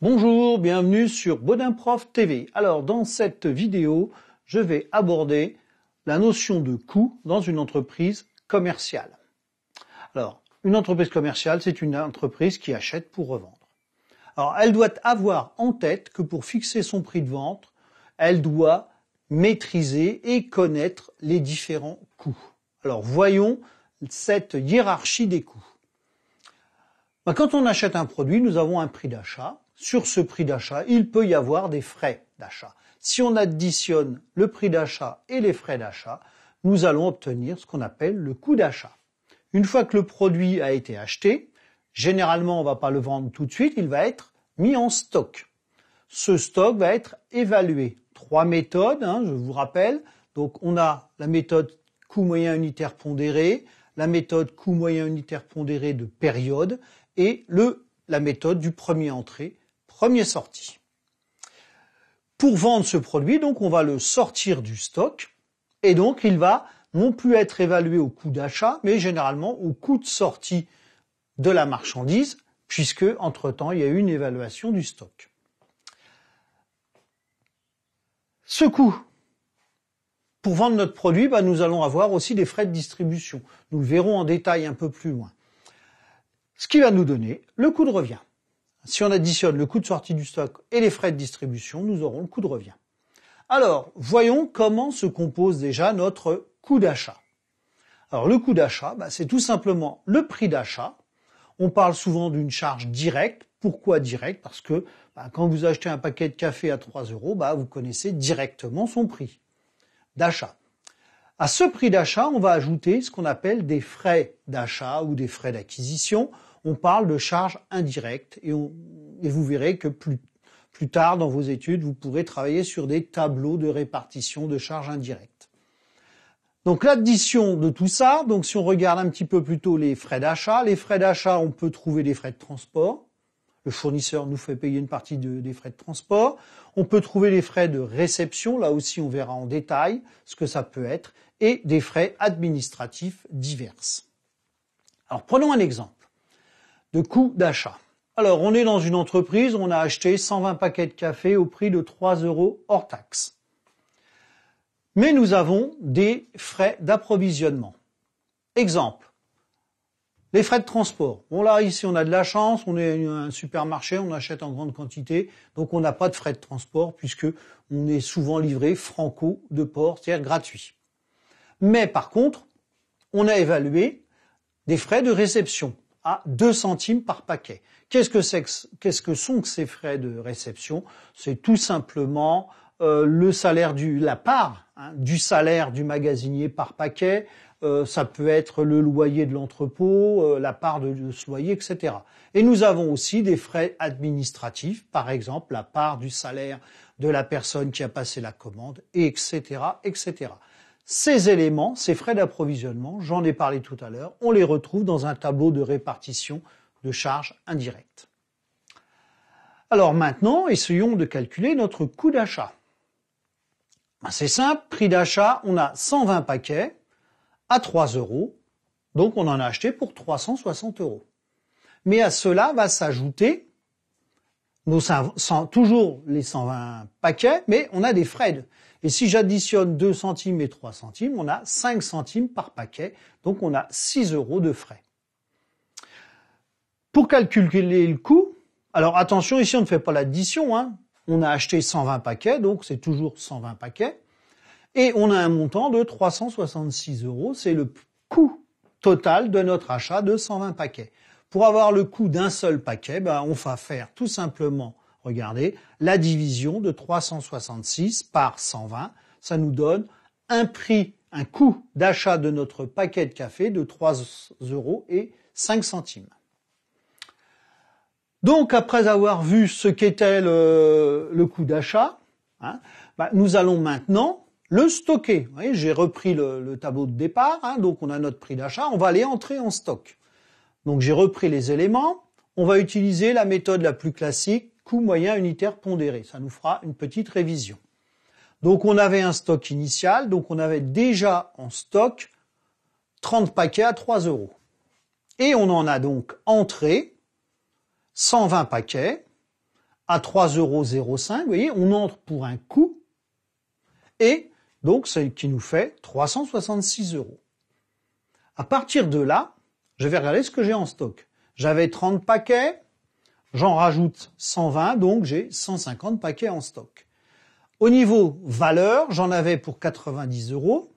Bonjour, bienvenue sur Bodin Prof TV. Alors dans cette vidéo, je vais aborder la notion de coût dans une entreprise commerciale. Alors, une entreprise commerciale, c'est une entreprise qui achète pour revendre. Alors, elle doit avoir en tête que pour fixer son prix de vente, elle doit maîtriser et connaître les différents coûts. Alors, voyons cette hiérarchie des coûts. Bah, quand on achète un produit, nous avons un prix d'achat, sur ce prix d'achat, il peut y avoir des frais d'achat. Si on additionne le prix d'achat et les frais d'achat, nous allons obtenir ce qu'on appelle le coût d'achat. Une fois que le produit a été acheté, généralement on ne va pas le vendre tout de suite, il va être mis en stock. Ce stock va être évalué. Trois méthodes, hein, je vous rappelle. Donc on a la méthode coût moyen unitaire pondéré, la méthode coût moyen unitaire pondéré de période et le, la méthode du premier entrée premier sorti. Pour vendre ce produit, donc, on va le sortir du stock et donc il va non plus être évalué au coût d'achat, mais généralement au coût de sortie de la marchandise, puisque entre-temps il y a eu une évaluation du stock. Ce coût pour vendre notre produit, bah, nous allons avoir aussi des frais de distribution. Nous le verrons en détail un peu plus loin. Ce qui va nous donner le coût de revient. Si on additionne le coût de sortie du stock et les frais de distribution, nous aurons le coût de revient. Alors, voyons comment se compose déjà notre coût d'achat. Alors, le coût d'achat, bah, c'est tout simplement le prix d'achat. On parle souvent d'une charge directe. Pourquoi directe Parce que bah, quand vous achetez un paquet de café à 3 euros, bah, vous connaissez directement son prix d'achat. À ce prix d'achat, on va ajouter ce qu'on appelle des frais d'achat ou des frais d'acquisition on parle de charges indirectes et, on, vous verrez que plus, plus tard dans vos études, vous pourrez travailler sur des tableaux de répartition de charges indirectes. Donc l'addition de tout ça, donc si on regarde un petit peu plus tôt les frais d'achat, les frais d'achat, on peut trouver des frais de transport. Le fournisseur nous fait payer une partie des frais de transport. On peut trouver les frais de réception, là aussi on verra en détail ce que ça peut être, et des frais administratifs divers. Alors prenons un exemple de coût d'achat. Alors, on est dans une entreprise, on a acheté 120 paquets de café au prix de 3 euros hors taxe. Mais nous avons des frais d'approvisionnement. Exemple, les frais de transport. Bon là, ici, on a de la chance, on est un supermarché, on achète en grande quantité, donc on n'a pas de frais de transport puisque on est souvent livré franco de port, c'est-à-dire gratuit. Mais par contre, on a évalué des frais de réception à 2 centimes par paquet. Qu'est-ce que, sont ces frais de réception C'est tout simplement euh, le salaire du la part hein, du salaire du magasinier par paquet. Euh, ça peut être le loyer de l'entrepôt, euh, la part de, de, ce loyer, etc. Et nous avons aussi des frais administratifs, par exemple la part du salaire de la personne qui a passé la commande, etc., etc. Ces éléments, ces frais d'approvisionnement, j'en ai parlé tout à l'heure, on les retrouve dans un tableau de répartition de charges indirectes. Alors maintenant, essayons de calculer notre coût d'achat. Ben, c'est simple, prix d'achat, on a 120 paquets à 3 euros, donc on en a acheté pour 360 euros. Mais à cela va s'ajouter toujours les 120 paquets, mais on a des frais. Et si j'additionne 2 centimes et 3 centimes, on a 5 centimes par paquet, donc on a 6 euros de frais. Pour calculer le coût, alors attention, ici on ne fait pas l'addition, hein. on a acheté 120 paquets, donc c'est toujours 120 paquets, et on a un montant de 366 euros, c'est le coût total de notre achat de 120 paquets. Pour avoir le coût d'un seul paquet, ben, on va faire tout simplement Regardez, la division de 366 par 120, ça nous donne un prix, un coût d'achat de notre paquet de café de 3 euros et 5 centimes. Donc après avoir vu ce qu'était le, coût d'achat, hein, bah, nous allons maintenant le stocker. J'ai repris le, tableau de départ, hein, donc on a notre prix d'achat, on va aller entrer en stock. Donc j'ai repris les éléments, on va utiliser la méthode la plus classique, coût moyen unitaire pondéré. Ça nous fera une petite révision. Donc on avait un stock initial, donc on avait déjà en stock 30 paquets à 3 euros. Et on en a donc entré 120 paquets à 3,05 euros. Vous voyez, on entre pour un coût et donc ce qui nous fait 366 euros. À partir de là, je vais regarder ce que j'ai en stock. J'avais 30 paquets, J'en rajoute 120, donc j'ai 150 paquets en stock. Au niveau valeur, j'en avais pour 90 euros.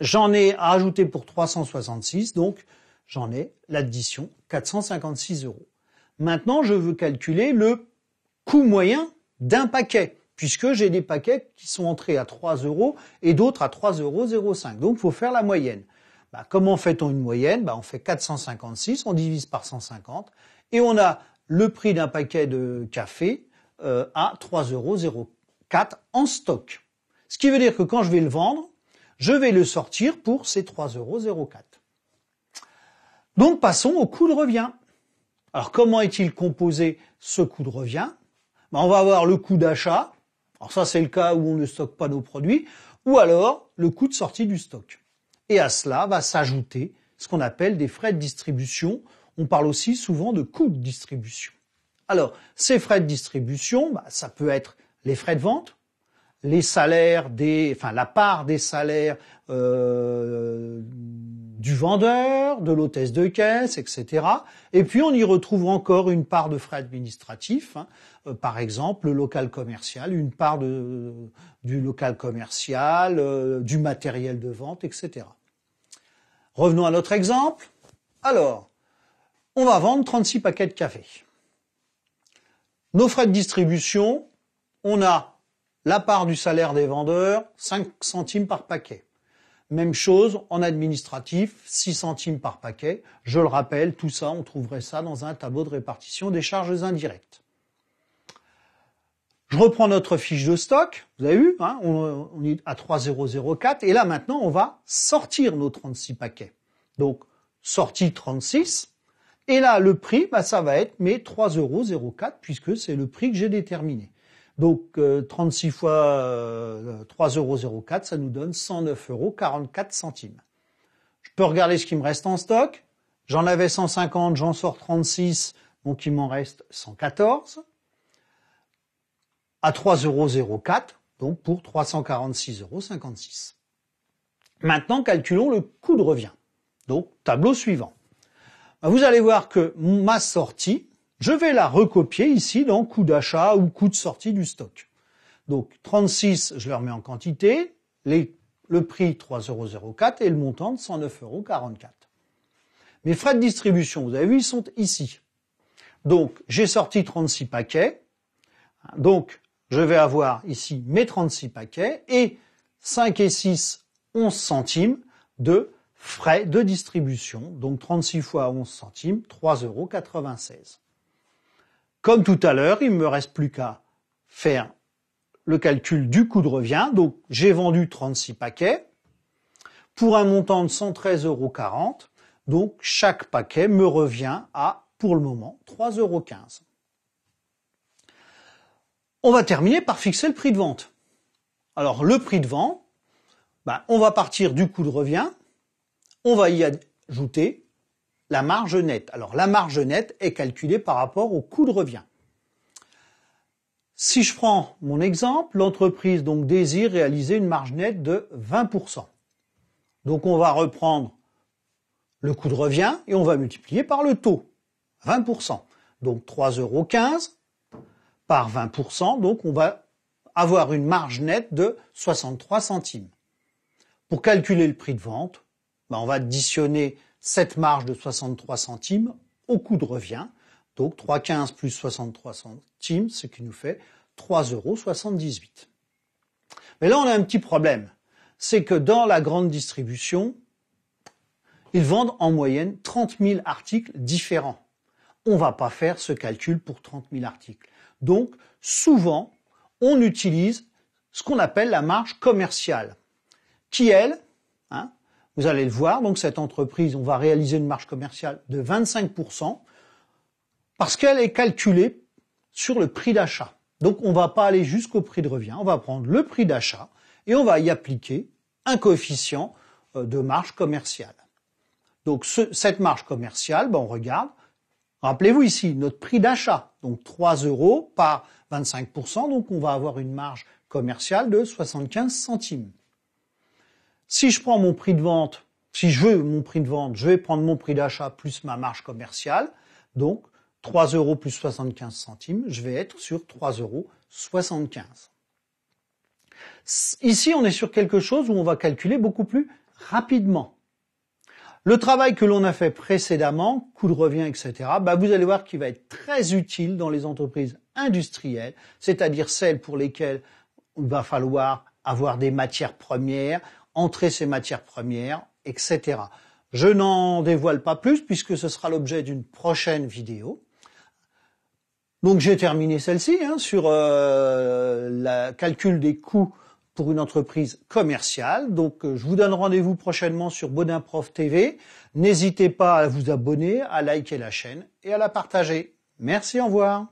J'en ai rajouté pour 366, donc j'en ai l'addition 456 euros. Maintenant, je veux calculer le coût moyen d'un paquet, puisque j'ai des paquets qui sont entrés à 3 euros et d'autres à 3,05 euros. Donc, il faut faire la moyenne. Bah, comment fait-on une moyenne bah, On fait 456, on divise par 150, et on a le prix d'un paquet de café euh, à 3,04 en stock. Ce qui veut dire que quand je vais le vendre, je vais le sortir pour ces 3,04 euros. Donc passons au coût de revient. Alors comment est-il composé ce coût de revient ben, On va avoir le coût d'achat. Alors ça c'est le cas où on ne stocke pas nos produits. Ou alors le coût de sortie du stock. Et à cela va s'ajouter ce qu'on appelle des frais de distribution on parle aussi souvent de coûts de distribution. Alors, ces frais de distribution, bah, ça peut être les frais de vente, les salaires des, enfin la part des salaires euh, du vendeur, de l'hôtesse de caisse, etc. Et puis on y retrouve encore une part de frais administratifs, hein. euh, par exemple le local commercial, une part du local commercial, euh, du matériel de vente, etc. Revenons à notre exemple. Alors, on va vendre 36 paquets de café. Nos frais de distribution, on a la part du salaire des vendeurs, 5 centimes par paquet. Même chose en administratif, 6 centimes par paquet. Je le rappelle, tout ça, on trouverait ça dans un tableau de répartition des charges indirectes. Je reprends notre fiche de stock, vous avez vu, hein, on, on, est à 3004, et là maintenant on va sortir nos 36 paquets. Donc, sortie 36, et là, le prix, bah, ça va être mes 3,04 euros puisque c'est le prix que j'ai déterminé. Donc 36 euh, fois 3,04 euh, euros, ça nous donne 109,44 euros. Je peux regarder ce qui me reste en stock. J'en avais 150, j'en sors 36, donc il m'en reste 114. À 3,04 euros, donc pour 346,56 euros. Maintenant, calculons le coût de revient. Donc, tableau suivant. Ah, vous allez voir que ma sortie, je vais la recopier ici dans coût d'achat ou coût de sortie du stock. Donc 36, je le remets en quantité, le prix 3,04 et le montant de euros. Mes frais de distribution, vous avez vu, ils sont ici. Donc j'ai sorti 36 paquets. Donc je vais avoir ici mes 36 paquets et 5 et 6, 11 centimes de Frais de distribution, donc 36 fois 11 centimes, 3,96 euros. Comme tout à l'heure, il ne me reste plus qu'à faire le calcul du coût de revient. Donc j'ai vendu 36 paquets pour un montant de 113,40 euros. Donc chaque paquet me revient à, pour le moment, 3,15 euros. On va terminer par fixer le prix de vente. Alors le prix de vente, ben, on va partir du coût de revient on va y ajouter la marge nette. Alors la marge nette est calculée par rapport au coût de revient. Si je prends mon exemple, l'entreprise donc désire réaliser une marge nette de 20%. Donc on va reprendre le coût de revient et on va multiplier par le taux, 20%. Donc 3,15 euros par 20%, donc on va avoir une marge nette de 63 centimes. Pour calculer le prix de vente, ben, on va additionner cette marge de 63 centimes au coût de revient. Donc 3,15 plus 63 centimes, ce qui nous fait 3,78 euros. Mais là, on a un petit problème. C'est que dans la grande distribution, ils vendent en moyenne 30 000 articles différents. On ne va pas faire ce calcul pour 30 000 articles. Donc, souvent, on utilise ce qu'on appelle la marge commerciale, qui, elle, hein, vous allez le voir, donc cette entreprise, on va réaliser une marge commerciale de 25% parce qu'elle est calculée sur le prix d'achat. Donc on ne va pas aller jusqu'au prix de revient, on va prendre le prix d'achat et on va y appliquer un coefficient euh, de marge commerciale. Donc cette marge commerciale, ben, on regarde, rappelez-vous ici, notre prix d'achat, donc 3 euros par 25%, donc on va avoir une marge commerciale de 75 centimes. Si je prends mon prix de vente, si je veux mon prix de vente, je vais prendre mon prix d'achat plus ma marge commerciale. Donc, 3 euros plus 75 centimes, je vais être sur 3,75 euros. Ici, on est sur quelque chose où on va calculer beaucoup plus rapidement. Le travail que l'on a fait précédemment, coût de revient, etc., bah vous allez voir qu'il va être très utile dans les entreprises industrielles, c'est-à-dire celles pour lesquelles il va falloir avoir des matières premières, entrer ces matières premières, etc. Je n'en dévoile pas plus puisque ce sera l'objet d'une prochaine vidéo. Donc j'ai terminé celle-ci hein, sur euh, le calcul des coûts pour une entreprise commerciale. Donc euh, je vous donne rendez-vous prochainement sur Prof. TV. N'hésitez pas à vous abonner, à liker la chaîne et à la partager. Merci, au revoir.